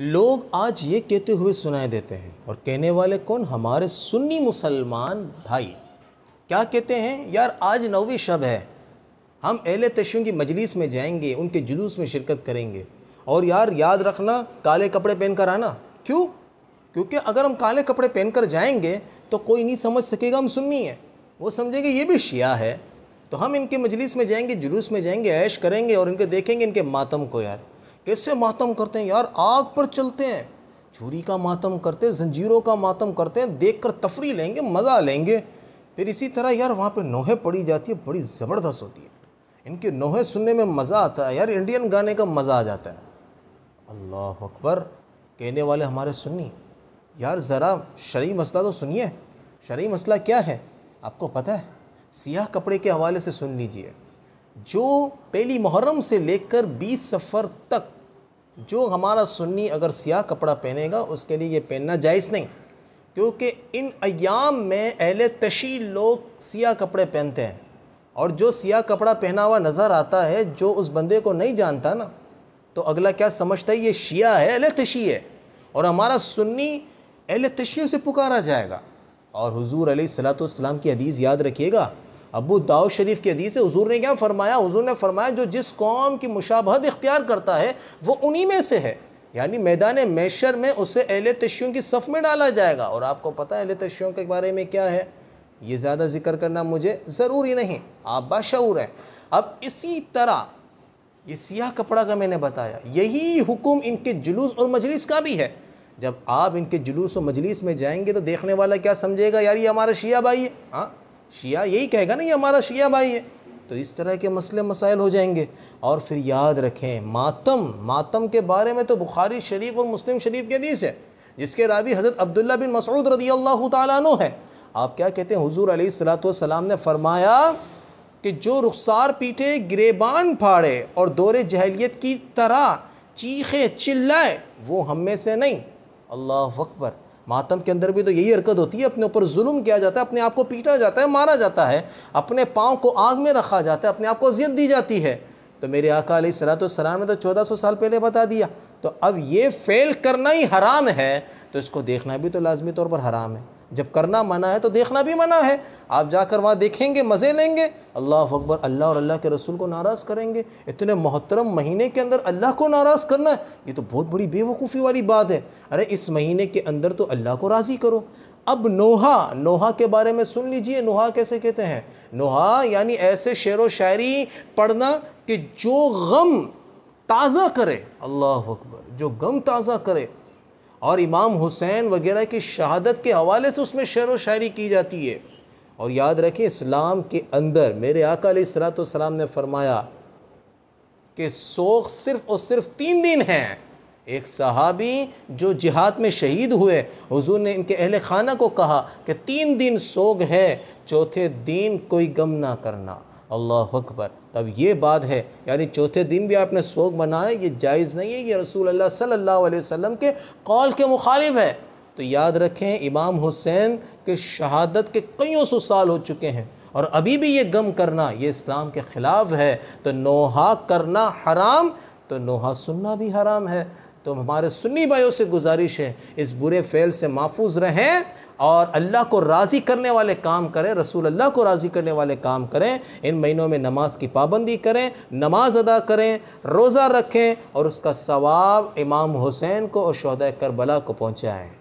लोग आज ये कहते हुए सुनाए देते हैं और कहने वाले कौन हमारे सुन्नी मुसलमान भाई क्या कहते हैं यार आज नौवीं शब है हम अहल तशियों की मजलिस में जाएंगे उनके जुलूस में शिरकत करेंगे और यार याद रखना काले कपड़े पहन कर आना क्यों क्योंकि अगर हम काले कपड़े पहन कर जाएंगे तो कोई नहीं समझ सकेगा हम सुन्नी है वो समझेंगे ये भी शिया है तो हम इनके मजलिस में जाएंगे जुलूस में जाएंगे ऐश करेंगे और इनके देखेंगे इनके मातम को यार कैसे मातम करते हैं यार आग पर चलते हैं छुरी का मातम करते हैं जंजीरों का मातम करते हैं देख कर तफरी लेंगे मज़ा लेंगे फिर इसी तरह यार वहाँ पर नोहे पड़ी जाती है बड़ी ज़बरदस्त होती है इनके नोहे सुनने में मज़ा आता है यार इंडियन गाने का मज़ा आ जाता है अल्लाह अकबर कहने वाले हमारे सुन्नी यार ज़रा शरी मसला तो सुनिए शरी मसला क्या है आपको पता है सियाह कपड़े के हवाले से सुन लीजिए जो पहली मुहर्रम से लेकर बीस सफ़र तक जो हमारा सुन्नी अगर सियाह कपड़ा पहनेगा उसके लिए ये पहनना जायज़ नहीं क्योंकि इन अयाम में अहल तशील लोग सियाह कपड़े पहनते हैं और जो सियाह कपड़ा पहना हुआ नज़र आता है जो उस बंदे को नहीं जानता ना तो अगला क्या समझता है ये शिया है अहल तशी है और हमारा सुन्नी अहल तशियों से पुकारा जाएगा और हजूर सलाम की हदीस याद रखिएगा अबू दाऊद शरीफ की हदीस है हजूर ने क्या फरमाया हजूर ने फरमाया जो जिस कौम की मुशाबहत इख्तियार करता है वो उन्हीं में से है यानी मैदान मैशर में उसे अहल तशियों की सफ़ में डाला जाएगा और आपको पता है अहल तशियों के बारे में क्या है ये ज़्यादा जिक्र करना मुझे ज़रूरी नहीं आप बाशूर हैं अब इसी तरह ये सियाह कपड़ा का मैंने बताया यही हुकुम इनके जुलूस और मजलिस का भी है जब आप इनके जुलूस और मजलिस में जाएंगे तो देखने वाला क्या समझेगा यार ये हमारा शिया भाई है हाँ शिया यही कहेगा ना ये हमारा शिया भाई है तो इस तरह के मसले मसाइल हो जाएंगे और फिर याद रखें मातम मातम के बारे में तो बुखारी शरीफ और मुस्लिम शरीफ के हदीस है जिसके रावी हज़रत अब्दुल्ला बिन मसूद रदी अल्लाह तु है आप क्या कहते हैं हजूर सलाम ने फरमाया कि जो रुखसार पीठे गिरेबान फाड़े और दौरे जहलीत की तरह चीखे चिल्लाए वो हम में से नहीं अल्लाह अकबर मातम के अंदर भी तो यही हरकत होती है अपने ऊपर जुल्म किया जाता है अपने आप को पीटा जाता है मारा जाता है अपने पाँव को आग में रखा जाता है अपने आप को अजियत दी जाती है तो मेरे आका सलाम ने तो चौदह सौ साल पहले बता दिया तो अब ये फेल करना ही हराम है तो इसको देखना भी तो लाजमी तौर पर हराम है जब करना मना है तो देखना भी मना है आप जाकर वहाँ देखेंगे मज़े लेंगे अल्लाह अकबर अल्लाह और अल्लाह के रसूल को नाराज़ करेंगे इतने मोहतरम महीने के अंदर अल्लाह को नाराज़ करना है ये तो बहुत बड़ी बेवकूफ़ी वाली बात है अरे इस महीने के अंदर तो अल्लाह को राज़ी करो अब नोहा नोहा के बारे में सुन लीजिए नोहा कैसे कहते हैं नोहा यानी ऐसे शेर व शायरी पढ़ना कि जो गम ताज़ा करे अल्लाह अकबर जो गम ताज़ा करे और इमाम हुसैन वगैरह की शहादत के हवाले से उसमें शेर व शायरी की जाती है और याद रखें इस्लाम के अंदर मेरे आका सलाम ने फरमाया कि सोख सिर्फ़ और सिर्फ तीन दिन हैं एक सहाबी जो जिहाद में शहीद हुए हुजूर ने इनके अहल खाना को कहा कि तीन दिन सोग है चौथे दिन कोई गम ना करना अल्लाह अकबर तब ये बात है यानी चौथे दिन भी आपने सोग बनाए ये जायज़ नहीं है ये रसूल अल्लाह सल्लल्लाहु अलैहि वसल्लम के कौल के मुखालिफ है तो याद रखें इमाम हुसैन के शहादत के कई सौ साल हो चुके हैं और अभी भी ये गम करना ये इस्लाम के ख़िलाफ़ है तो नोहा करना हराम तो नोहा सुनना भी हराम है तो हमारे सुन्नी भाइयों से गुजारिश है इस बुरे फेल से महफूज रहें और अल्लाह को राज़ी करने वाले काम करें रसूल अल्लाह को राज़ी करने वाले काम करें इन महीनों में नमाज की पाबंदी करें नमाज अदा करें रोज़ा रखें और उसका सवाब इमाम हुसैन को और शहद करबला को पहुँचाएँ